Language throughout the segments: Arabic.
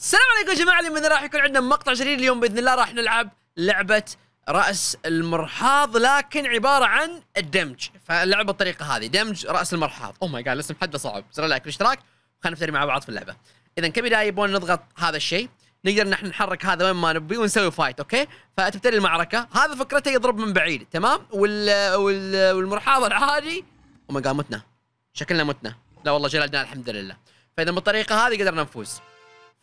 السلام عليكم يا جماعه اليوم راح يكون عندنا مقطع جديد اليوم باذن الله راح نلعب لعبه راس المرحاض لكن عباره عن الدمج فاللعبه بالطريقه هذه دمج راس المرحاض اوه ماي جاد الاسم حده صعب زر لايك والاشتراك خلينا نفتري مع بعض في اللعبه اذا كبدايه يبون نضغط هذا الشيء نقدر نحن نحرك هذا وين ما نبي ونسوي فايت اوكي فتبتدي المعركه هذا فكرته يضرب من بعيد تمام وال, وال... والمرحاض العادي اوه ماي جاد متنا شكلنا متنا لا والله جلدنا الحمد لله فاذا بالطريقه هذه قدرنا نفوز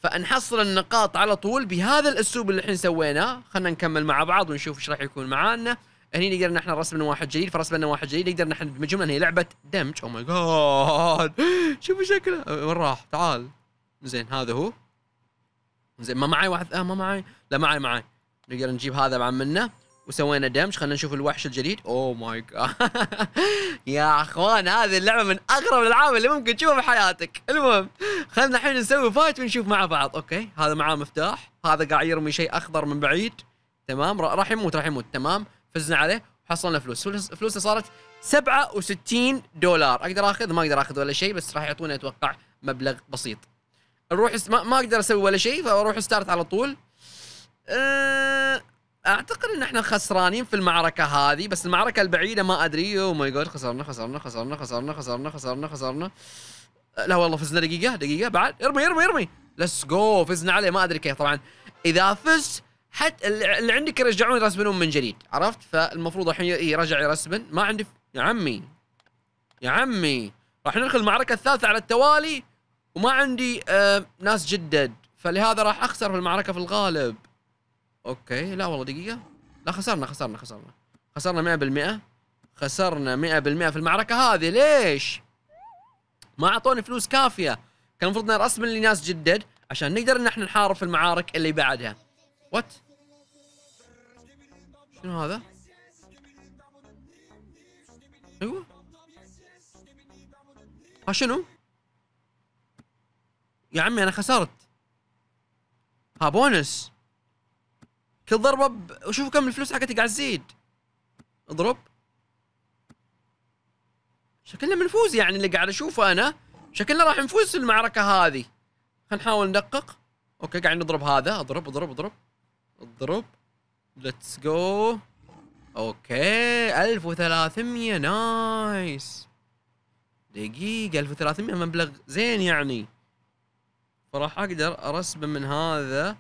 فنحصل النقاط على طول بهذا الاسلوب اللي احنا سويناه خلينا نكمل مع بعض ونشوف ايش راح يكون معانا هني نقدر نحن رسم واحد جديد فرسمنا واحد جديد نقدر نحن ندمجهم لان هي لعبه دمج او ماي جاد شوفوا شكله وين راح تعال زين هذا هو زين ما معي واحد آه ما معي لا معي معي نقدر نجيب هذا بعد منه وسوينا دمج خلينا نشوف الوحش الجديد اوه ماي جاد يا اخوان هذه اللعبه من اغرب الالعاب اللي ممكن تشوفها بحياتك المهم خلينا الحين نسوي فايت ونشوف مع بعض اوكي هذا معاه مفتاح هذا قاعد يرمي شيء اخضر من بعيد تمام راح يموت راح يموت تمام فزنا عليه وحصلنا فلوس فلوسنا صارت 67 دولار اقدر اخذ ما اقدر اخذ ولا شيء بس راح يعطونا اتوقع مبلغ بسيط نروح ما, ما اقدر اسوي ولا شيء فاروح ستارت على طول أه اعتقد ان احنا خسرانين في المعركه هذه بس المعركه البعيده ما ادري او ماي جاد خسرنا خسرنا خسرنا خسرنا خسرنا خسرنا خسرنا لا والله فزنا دقيقه دقيقه بعد ارمي ارمي ارمي ليتس جو فزنا عليه ما ادري كيف طبعا اذا فزت حتى اللي عندك يرجعون يرسبنون من جديد عرفت فالمفروض الحين يرجع يرسبن ما عندي ف... يا عمي يا عمي راح ندخل المعركه الثالثه على التوالي وما عندي آه ناس جدد فلهذا راح اخسر في المعركه في الغالب اوكي لا والله دقيقه لا خسرنا خسرنا خسرنا خسرنا 100% خسرنا 100% في المعركه هذه ليش ما اعطوني فلوس كافيه كان المفروض نرسم اللي ناس جدد عشان نقدر ان احنا نحارب في المعارك اللي بعدها وات شنو هذا ايوه ها شنو يا عمي انا خسرت ها بونس كل ضربه ب... وشوفوا كم الفلوس حقتي قاعد تزيد اضرب شكلنا بنفوز يعني اللي قاعد اشوفه انا شكلنا راح نفوز في المعركه هذه خلينا نحاول ندقق اوكي قاعد نضرب هذا اضرب اضرب اضرب اضرب ليتس جو اوكي 1300 نايس دقيقة 1300 مبلغ زين يعني فراح اقدر ارسبه من هذا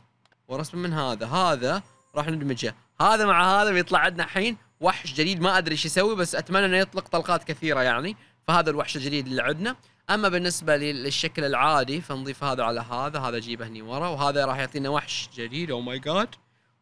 وارسبه من هذا هذا راح ندمجه هذا مع هذا بيطلع عندنا الحين وحش جديد ما ادري ايش يسوي بس اتمنى انه يطلق طلقات كثيره يعني فهذا الوحش الجديد اللي عندنا اما بالنسبه للشكل العادي فنضيف هذا على هذا هذا جيبه هني ورا وهذا راح يعطينا وحش جديد او ماي جاد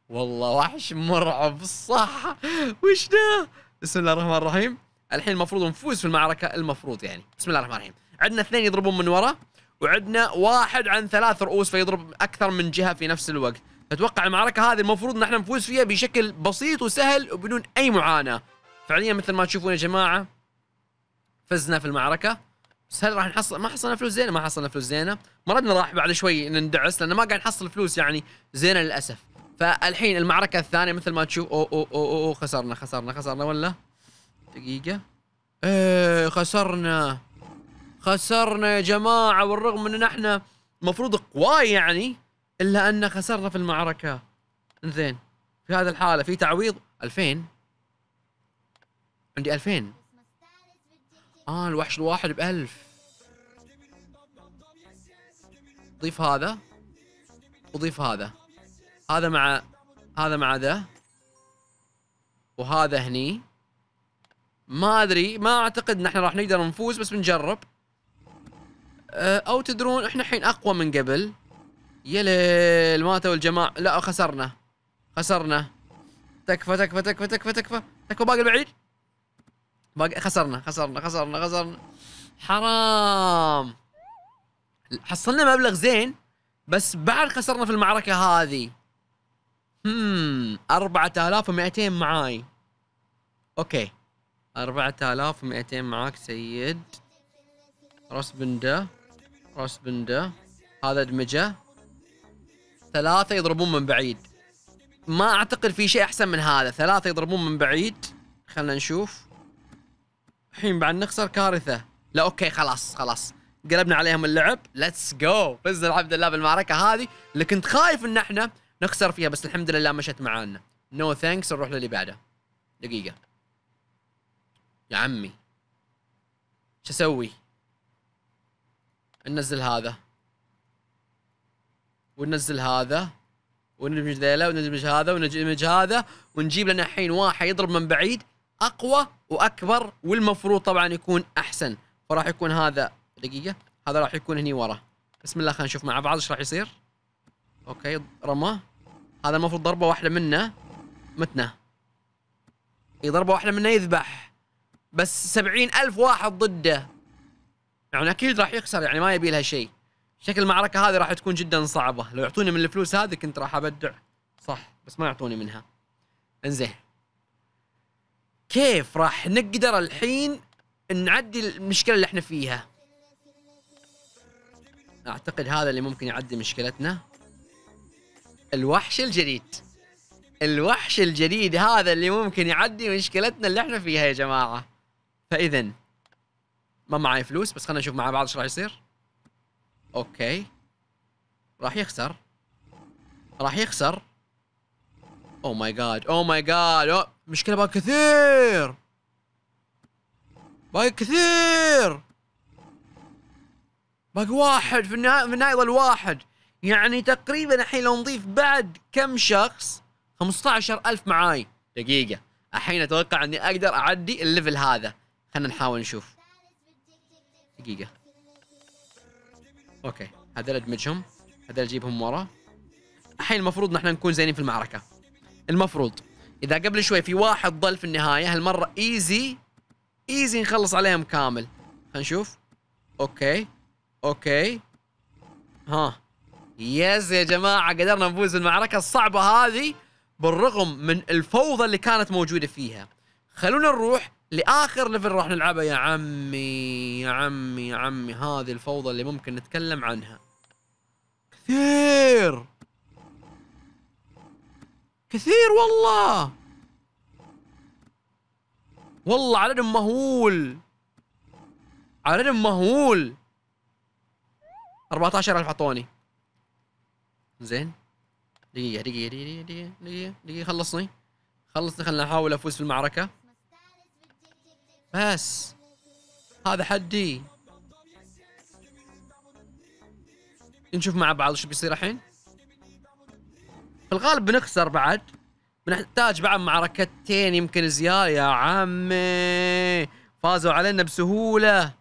والله وحش مرعب صح وش ده بسم الله الرحمن الرحيم الحين المفروض نفوز في المعركه المفروض يعني بسم الله الرحمن الرحيم عندنا اثنين يضربون من ورا وعندنا واحد عن ثلاث رؤوس فيضرب اكثر من جهه في نفس الوقت اتوقع المعركه هذه المفروض ان احنا نفوز فيها بشكل بسيط وسهل وبدون اي معاناه فعليا مثل ما تشوفون يا جماعه فزنا في المعركه بس هل راح نحصل ما حصلنا فلوس زينه ما حصلنا فلوس زينه ردنا راح بعد شوي نندعس لان ما قاعد نحصل فلوس يعني زينه للاسف فالحين المعركه الثانيه مثل ما تشوف أو أو, او او او خسرنا خسرنا خسرنا ولا دقيقه ايه خسرنا خسرنا يا جماعه والرغم ان احنا المفروض قواي يعني الا ان خسرنا في المعركه انزين في هذه الحاله في تعويض 2000 عندي 2000 اه الوحش الواحد ب 1000 ضيف هذا وضيف هذا هذا مع هذا مع ذا وهذا هني ما ادري ما اعتقد ان احنا راح نقدر نفوز بس بنجرب أه، او تدرون احنا الحين اقوى من قبل يا ليل ماتوا الجماعة لا خسرنا خسرنا تكفى تكفى تكفى تكفى تكفى تكفى باقي البعيد باقي خسرنا خسرنا خسرنا خسرنا حرام حصلنا مبلغ زين بس بعد خسرنا في المعركة هذه هم 4200 معاي اوكي 4200 معاك سيد راس بنده راس بنده هذا ادمجه ثلاثة يضربون من بعيد ما اعتقد في شيء احسن من هذا ثلاثة يضربون من بعيد خلنا نشوف الحين بعد نخسر كارثة لا اوكي خلاص خلاص قلبنا عليهم اللعب ليتس جو فزنا الحمد لله بالمعركة هذه اللي كنت خايف ان احنا نخسر فيها بس الحمد لله مشت معانا نو no ثانكس نروح للي بعده دقيقة يا عمي شو اسوي؟ ننزل هذا وننزل هذا وندمج ذيلا وندمج هذا وندمج هذا ونجيب لنا الحين واحد يضرب من بعيد اقوى واكبر والمفروض طبعا يكون احسن فراح يكون هذا دقيقه هذا راح يكون هني ورا بسم الله خلينا نشوف مع بعض ايش راح يصير اوكي رمى هذا المفروض ضربه واحده منه متنا اي ضربه واحده منه يذبح بس سبعين ألف واحد ضده يعني اكيد راح يخسر يعني ما يبي لها شيء شكل المعركه هذه راح تكون جدا صعبه لو يعطوني من الفلوس هذه كنت راح ابدع صح بس ما يعطوني منها انزين كيف راح نقدر الحين نعدي المشكله اللي احنا فيها اعتقد هذا اللي ممكن يعدي مشكلتنا الوحش الجديد الوحش الجديد هذا اللي ممكن يعدي مشكلتنا اللي احنا فيها يا جماعه فاذا ما معي فلوس بس خلينا نشوف مع بعض ايش راح يصير اوكي راح يخسر راح يخسر او ماي جاد او ماي جاد مشكله باقي كثير باقي كثير باقي واحد في النهايه في النهايه واحد يعني تقريبا الحين لو نضيف بعد كم شخص 15000 معاي دقيقه الحين اتوقع اني اقدر اعدي الليفل هذا خلينا نحاول نشوف دقيقه اوكي هذول ادمجهم هذول اجيبهم ورا الحين المفروض نحن نكون زينين في المعركه المفروض اذا قبل شوي في واحد ضل في النهايه هالمره ايزي ايزي نخلص عليهم كامل هنشوف اوكي اوكي ها يس يا جماعه قدرنا نفوز بالمعركه الصعبه هذه بالرغم من الفوضى اللي كانت موجوده فيها خلونا نروح لاخر ليفل راح نلعبه يا عمي يا عمي يا عمي هذه الفوضى اللي ممكن نتكلم عنها كثير كثير والله والله عددهم مهول عددهم مهول 14000 عطوني زين دقيقة دقيقة دقيقة دقيقة دقيقة خلصني خلصني خلنا احاول افوز في المعركة بس هذا حدي نشوف مع بعض شو بيصير الحين في الغالب بنخسر بعد بنحتاج بعد معركتين يمكن زيادة يا عمي فازوا علينا بسهولة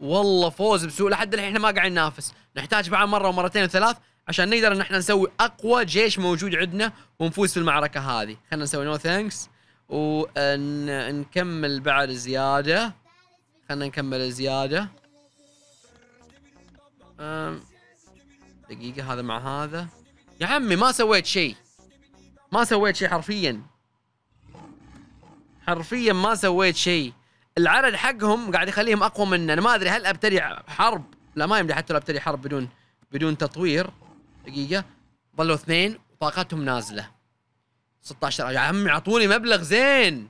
والله فوز بسهولة لحد الحين احنا ما قاعد ننافس نحتاج بعد مرة ومرتين وثلاث عشان نقدر ان احنا نسوي اقوى جيش موجود عندنا ونفوز في المعركة هذه خلينا نسوي نو ثانكس ونكمل بعد زيادة خلنا نكمل زيادة دقيقة هذا مع هذا يا عمي ما سويت شيء ما سويت شيء حرفيا حرفيا ما سويت شيء العدد حقهم قاعد يخليهم اقوى منا انا ما ادري هل ابتدي حرب لا ما يمدي حتى لو ابتدي حرب بدون بدون تطوير دقيقه ظلوا اثنين وطاقتهم نازله 16000 يا عمي اعطوني مبلغ زين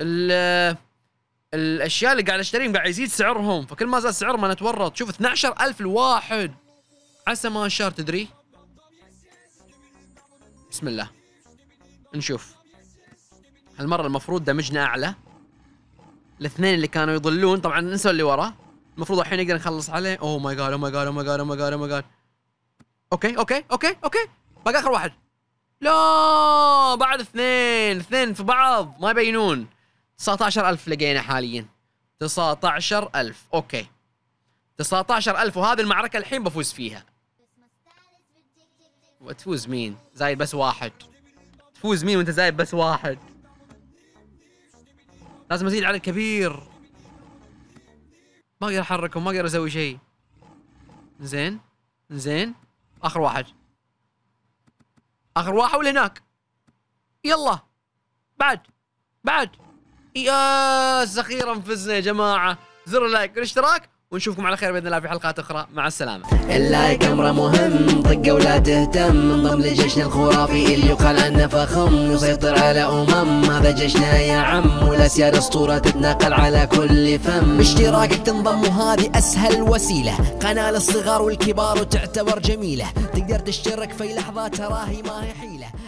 ال الاشياء اللي قاعد اشتريهم قاعد يزيد سعرهم فكل ما زاد سعرهم انا اتورط شوف 12000 الواحد عسى ما انشر تدري بسم الله نشوف هالمره المفروض دمجنا اعلى الاثنين اللي كانوا يضلون طبعا ننسى اللي وراه المفروض الحين نقدر نخلص عليه اوه ماي جاد اوه ماي جاد اوه ماي جاد اوه ماي جاد اوه ماي جاد اوكي اوكي اوكي اوكي باقي اخر واحد لا بعد اثنين اثنين في بعض ما يبينون 19000 لقينا حاليا 19000 اوكي 19000 وهذه المعركة الحين بفوز فيها وتفوز مين؟ زايد بس واحد تفوز مين وانت زايد بس واحد؟ لازم ازيد على الكبير ما اقدر احركهم ما اقدر اسوي شيء زين زين اخر واحد اخر واحد ولا هناك يلا بعد بعد يا سخيرا فزنا يا جماعه زر اللايك والاشتراك ونشوفكم على خير باذن الله في حلقات اخرى مع السلامه اللايك امره مهم طقه ولا تهتم انضم لجيشنا الخرافي اللي يقال عنه فخم يسيطر على امم هذا جيشنا يا عم والاسياد اسطوره تتناقل على كل فم باشتراكك تنضم وهذه اسهل وسيله قناه للصغار والكبار وتعتبر جميله تقدر تشترك في لحظه تراهي ما هي حيله